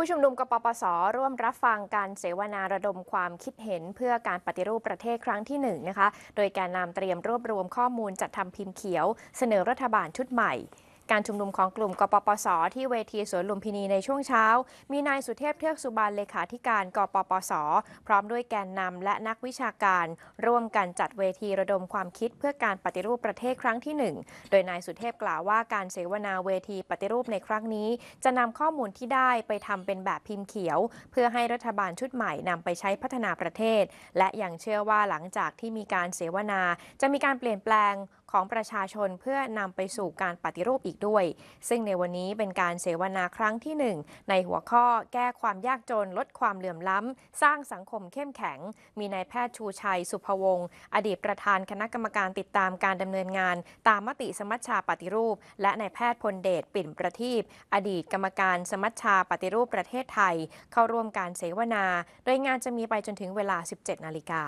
ผู้ชุมนุมกปปสร่วมรับฟังการเสวนาระดมความคิดเห็นเพื่อการปฏิรูปประเทศครั้งที่1นนะคะ โดยแกนนำเตรียมรวบรวมข้อมูลจัดทำพิมพ์เขียวเสนอรัฐบาลชุดใหม่การชุมนุมของกลุ่มกปปส ที่เวทีสวนลุมพินีในช่วงเช้า มีนายสุเทพ เทือกสุบานเลขาธิการกปปส พร้อมด้วยแกนนำและนักวิชาการร่วมกันจัดเวทีระดมความคิดเพื่อการปฏิรูปประเทศครั้งที่ 1 โดยนายสุเทพกล่าวว่า การเสวนาเวทีปฏิรูปในครั้งนี้ จะนำข้อมูลที่ได้ไปทำเป็นแบบพิมพ์เขียว เพื่อให้รัฐบาลชุดใหม่นำไปใช้พัฒนาประเทศ และยังเชื่อว่าหลังจากที่มีการเสวนาจะมีการเปลี่ยนแปลงของประชาชนเพื่อนำไปสู่การปฏิรูปอีกด้วย ซึ่งในวันนี้เป็นการเสวนาครั้งที่หนึ่งในหัวข้อแก้ความยากจนลดความเหลื่อมล้ำสร้างสังคมเข้มแข็ง มีนายแพทย์ชูชัยสุภวงศ์อดีตประธานคณะกรรมการติดตามการดำเนินงานตามมติสมัชชาปฏิรูป และนายแพทย์พลเดชปิ่นประทีปอดีตกรรมการสมัชชาปฏิรูปประเทศไทย เข้าร่วมการเสวนาโดยงานจะมีไปจนถึงเวลา 17นาฬิกา